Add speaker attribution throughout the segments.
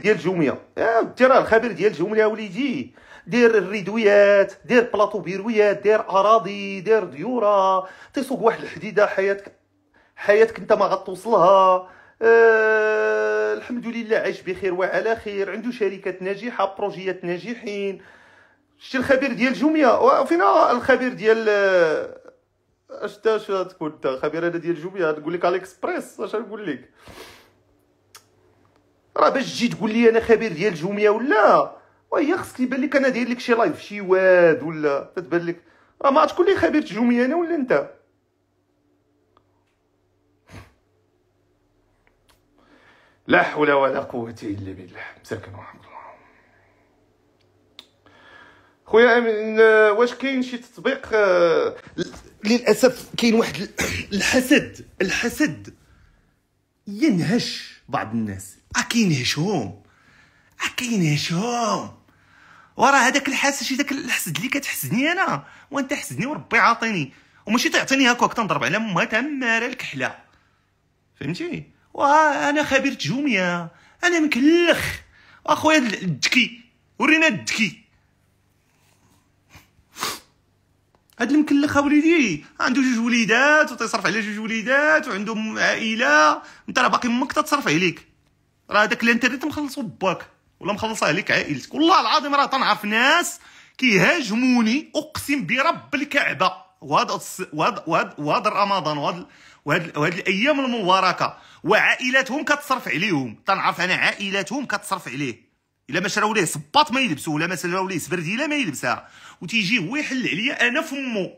Speaker 1: ديال الجوميه انت راه الخبير ديال الجوميه وليدي دير الريدويات دير بلاطو بيرويات دير اراضي دير ديوره تيسوق واحد الحديده حياتك حياتك انت ما غتوصلها أه الحمد لله عايش بخير وعلى خير عنده شركات ناجحه بروجيات ناجحين شتي الخبير ديال الجمعيه وفينا الخبير ديال آه، اش تكون انت خبير انا ديال جوميا نقول لك على اش نقول لك راه باش تجي تقول لي انا خبير ديال جوميا ولا وهي خصك يبان لك انا داير لك شي لايف شي واد ولا تتبان لك راه ما تكون لي خبير جوميا انا ولا انت لا حول ولا قوة إلا بالله مساكن ورحمة الله خويا امين واش كاين شي تطبيق للاسف كاين واحد الحسد الحسد ينهش بعض الناس اكينهشهم أه اكينهشهم أه ورا وراه هذاك الحاسد داك الحسد اللي كتحسدني انا وانت حسدني وربي عاطيني وماشي تعطيني هكاك تنضرب على امها تماره الكحله فهمتي وانا خبير تجوميه انا مكلخ اخويا الدكي ورينا الدكي هاد المكلخ اوليدي عنده جوج وليدات وتيصرف على جوج وليدات وعندهم عائله انت راه باقي امك تتصرف عليك راه داك الانترنت مخلصو باك ولا مخلصه عليك عائلتك والله العظيم راه تنعرف ناس كيهاجموني اقسم برب الكعبه وهاد وهاد وهاد, وهاد رمضان وهاد وهاد, وهاد الايام المباركه وعائلاتهم كتصرف عليهم تنعرف انا عائلاتهم كتصرف عليه الا ما شراو ليه صباط ما يلبسو ولا ما شراو ليه سبرديله ما يلبسها وتيجي هو يحل عليا انا فمو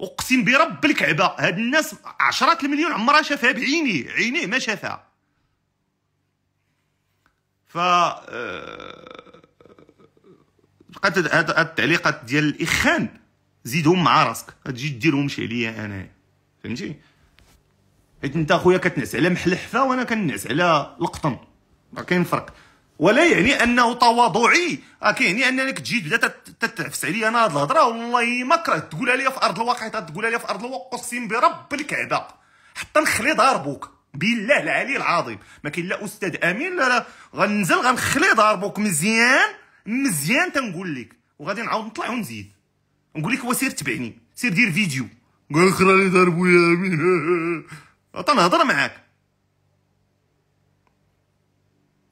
Speaker 1: اقسم برب الكعبه هاد الناس عشرات المليون عمرها شافها بعينيه عينيه ما شافها ف بقات آه، هاد التعليقات ديال الاخان زيدهم مع راسك ديرهم ديرهمش عليا انا فهمتي حيت انت اخويا كتنعس على محلحفه وانا كنعس على القطن راه كاين فرق ولا يعني انه تواضعي راه كيعني انك تجي تبدا تتعفس عليا انا هاد الهضره والله ما كرهت تقولها لي في ارض الواقع تقولها لي في ارض الواقع اقسم برب الكعبه حتى نخلي ضاربوك بالله العلي العظيم ما كاين لا استاذ امين لا لا غنزل غنخلي ضاربوك مزيان مزيان تنقول لك وغادي نعاود نطلع ونزيد نقول لك وسير تبعني سير دير فيديو قال خلاني ضربوا يا امين تنهضر معاك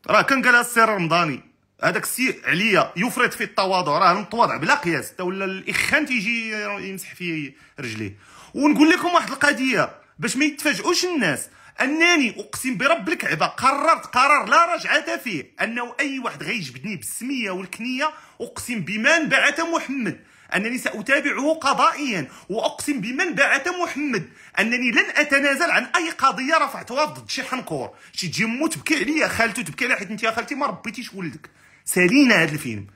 Speaker 1: راه كان قالها السير رمضاني هذاك السي عليا يفرط في التواضع راه متواضع بلا قياس حتى ولا الاخان تيجي يمسح في رجليه ونقول لكم واحد القضيه باش ما يتفاجئوش الناس انني اقسم برب الكعبه قررت قرار لا رجعه فيه انه اي واحد غيجبدني بالسميه والكنيه اقسم بمن بعث محمد أنني سأتابعه قضائيا وأقسم بمن بعث محمد أنني لن أتنازل عن أي قضية رفعتها ضد شي حنكور شي تجي مو تبكي عليا خالته تبكي عليا حيت أنت يا خالتي ما ربيتيش ولدك سالينا هذا الفيلم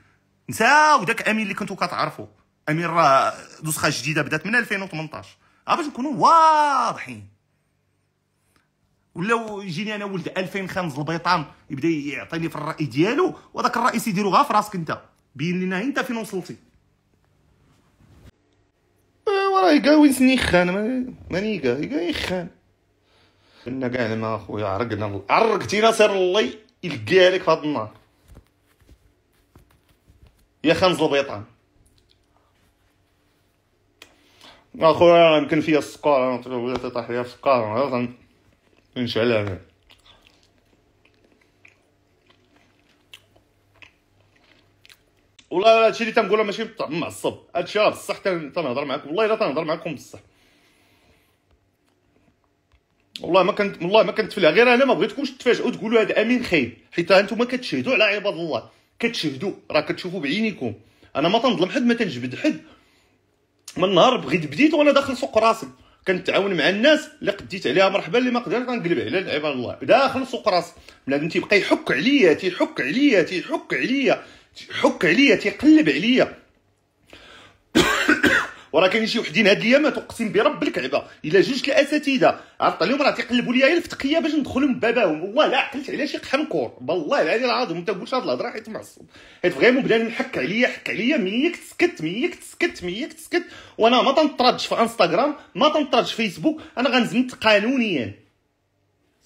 Speaker 1: نساو داك أمين اللي كنتو كتعرفوا أمين راه نسخة جديدة بدات من 2018 أه، باش نكونوا واضحين ولو يجيني انا ولد 2000 خمس البيطان يبدا يعطيني في الراي ديالو وذاك الراي سيديرو غا في راسك انت بين لنا انت فين وصلتي اه وين سني يخان ماني يقا يقا يخان قلنا كاع ما اخويا عرقنا عرقتينا سير الله يلقيها لك في هاد النار يا خنز البيطان اخويا يمكن فيا السكر ولا تطيح ليا السكر نشعلها والله هادشي اللي تنقولها ماشي بالطعم معصب هادشي راه بصح تنهضر معاكم والله الا تنهضر معاكم بصح والله ما كنت والله ما كنت فيها غير انا ما بغيتكمش تفاجئوا تقولوا هذا امين خايب حيت انتم كتشهدوا على عباد الله كتشهدوا راه كتشوفوا بعينيكم انا ما تنظلم حد ما تنجبد حد من نهار بغيت بديت وانا داخل سوق راسي كنتعاون مع الناس اللي قديت عليها مرحبا اللي ما قدرت نقلب على عباد الله داخل سوق راسي بنادم تيبقى يحك عليا تيحك عليا تيحك عليا تيحك عليا تيقلب عليا وراه كاينين شي وحدين هاد اليامات اقسم برب الكعبه الا جوج الاساتذه عرفت عليهم راه تيقلبوا ليا غير فتقيه باش ندخل من باباهم والله لا عقلت على شي قحنكور بالله العلي العظيم ما تقولش هاد الهضره حيت معصب حيت فغيمون بدا نحك عليا حك عليا ميك تسكت ميك تسكت ميك تسكت وانا ما تنطردش في انستغرام ما تنطردش في فيسبوك انا غنزمت قانونيا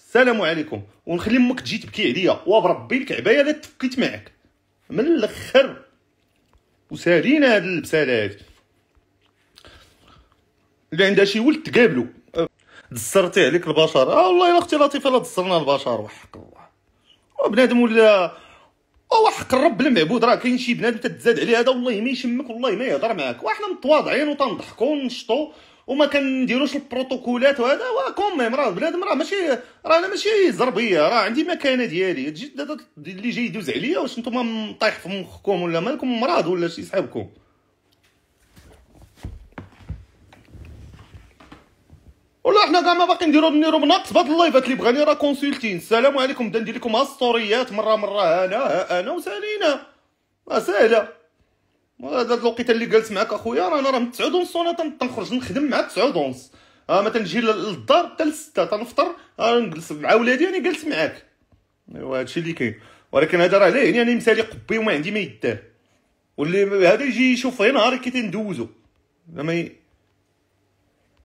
Speaker 1: السلام عليكم ونخلي امك تجي تبكي عليا وبربي الكعبه الا تفكيت معاك من الاخر وسالينا هاد البسالات هادي اللي عندها شي ولد تقابلو دسرتي عليك البشر اه والله الا اختي لطيفه لا دسرنا البشر وحق الله وبنادم ولا هو حق الرب المعبود راه كاين شي بنادم تتزاد عليه هذا والله ما يشمك والله ما يهضر معاك وحنا متواضعين وتنضحكوا ونشطوا وما كنديروش البروتوكولات وهذا وكم ميم راه بنادم راه ماشي راه انا ماشي زربيه راه عندي مكانه ديالي تجي اللي جاي يدوز عليا واش نتوما طايح في مخكم ولا مالكم مراض ولا شي صحابكم راه حنا كاع ما باقي نديرو النيرو بنقص بهاد اللايفات اللي بغاني راه كونسلتين السلام عليكم بدا ندير لكم هاستوريات مره مره انا انا وسالينا ما ساهله هذا الوقيته اللي جالس معاك اخويا راه انا راه من 9 ونص وانا تنخرج نخدم مع 9 ونص اه ما تنجي للدار حتى ل 6 تنفطر آه، نجلس مع ولادي انا جالس معاك ايوا هادشي اللي كاين ولكن هذا راه ليه يعني مسالي قبي وما عندي ما يدار واللي هذا يجي يشوف غير نهار كي تندوزو زعما